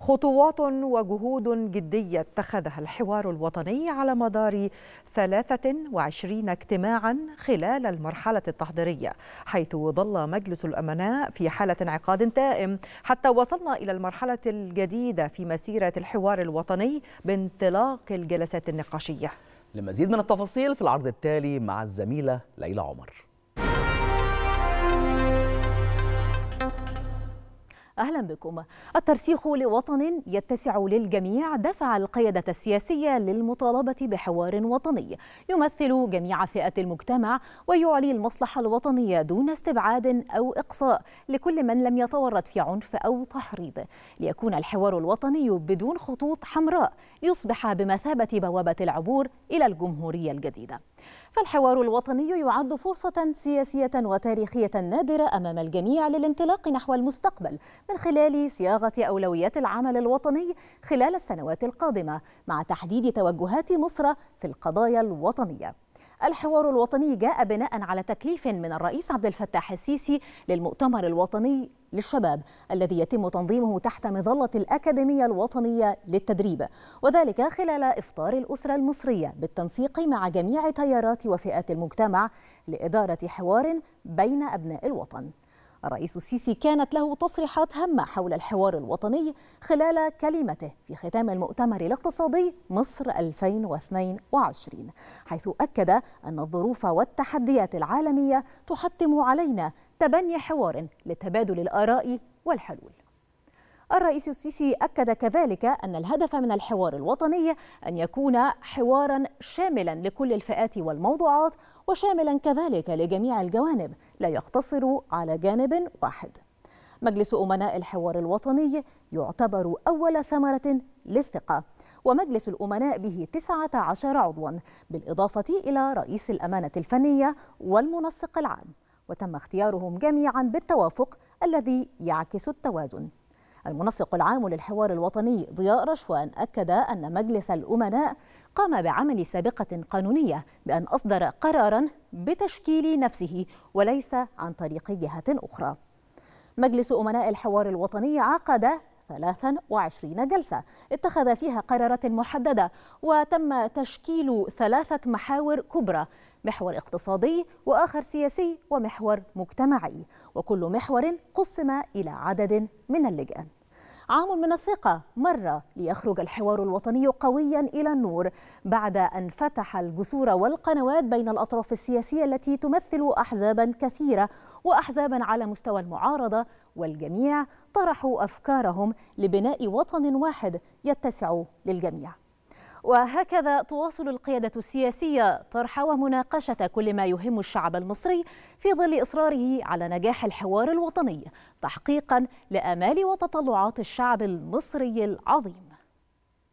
خطوات وجهود جدية اتخذها الحوار الوطني على مدار 23 اجتماعا خلال المرحلة التحضيرية حيث ظل مجلس الأمناء في حالة انعقاد دائم حتى وصلنا إلى المرحلة الجديدة في مسيرة الحوار الوطني بانطلاق الجلسات النقاشية لمزيد من التفاصيل في العرض التالي مع الزميلة ليلى عمر أهلا بكم الترسيخ لوطن يتسع للجميع دفع القيادة السياسية للمطالبة بحوار وطني يمثل جميع فئات المجتمع ويعلي المصلحة الوطنية دون استبعاد أو إقصاء لكل من لم يتورط في عنف أو تحريض ليكون الحوار الوطني بدون خطوط حمراء ليصبح بمثابة بوابة العبور إلى الجمهورية الجديدة فالحوار الوطني يعد فرصة سياسية وتاريخية نادرة أمام الجميع للانطلاق نحو المستقبل من خلال صياغة أولويات العمل الوطني خلال السنوات القادمة مع تحديد توجهات مصر في القضايا الوطنية الحوار الوطني جاء بناء على تكليف من الرئيس عبد الفتاح السيسي للمؤتمر الوطني للشباب الذي يتم تنظيمه تحت مظلة الأكاديمية الوطنية للتدريب وذلك خلال إفطار الأسرة المصرية بالتنسيق مع جميع تيارات وفئات المجتمع لإدارة حوار بين أبناء الوطن الرئيس السيسي كانت له تصريحات هامة حول الحوار الوطني خلال كلمته في ختام المؤتمر الاقتصادي مصر 2022 حيث أكد أن الظروف والتحديات العالمية تحتم علينا تبني حوار لتبادل الآراء والحلول الرئيس السيسي أكد كذلك أن الهدف من الحوار الوطني أن يكون حوارا شاملا لكل الفئات والموضوعات وشاملا كذلك لجميع الجوانب لا يقتصر على جانب واحد مجلس أمناء الحوار الوطني يعتبر أول ثمرة للثقة ومجلس الأمناء به 19 عضوا بالإضافة إلى رئيس الأمانة الفنية والمنسق العام وتم اختيارهم جميعا بالتوافق الذي يعكس التوازن المنسق العام للحوار الوطني ضياء رشوان أكد أن مجلس الأمناء قام بعمل سابقة قانونية بأن أصدر قرارا بتشكيل نفسه وليس عن طريق جهة أخرى مجلس أمناء الحوار الوطني عقد 23 جلسة اتخذ فيها قرارات محددة وتم تشكيل ثلاثة محاور كبرى محور اقتصادي وآخر سياسي ومحور مجتمعي وكل محور قسم إلى عدد من اللجان عام من الثقة مرة ليخرج الحوار الوطني قويا إلى النور بعد أن فتح الجسور والقنوات بين الأطراف السياسية التي تمثل أحزابا كثيرة وأحزابا على مستوى المعارضة والجميع طرحوا أفكارهم لبناء وطن واحد يتسع للجميع وهكذا تواصل القيادة السياسية طرح ومناقشة كل ما يهم الشعب المصري في ظل إصراره على نجاح الحوار الوطني تحقيقا لآمال وتطلعات الشعب المصري العظيم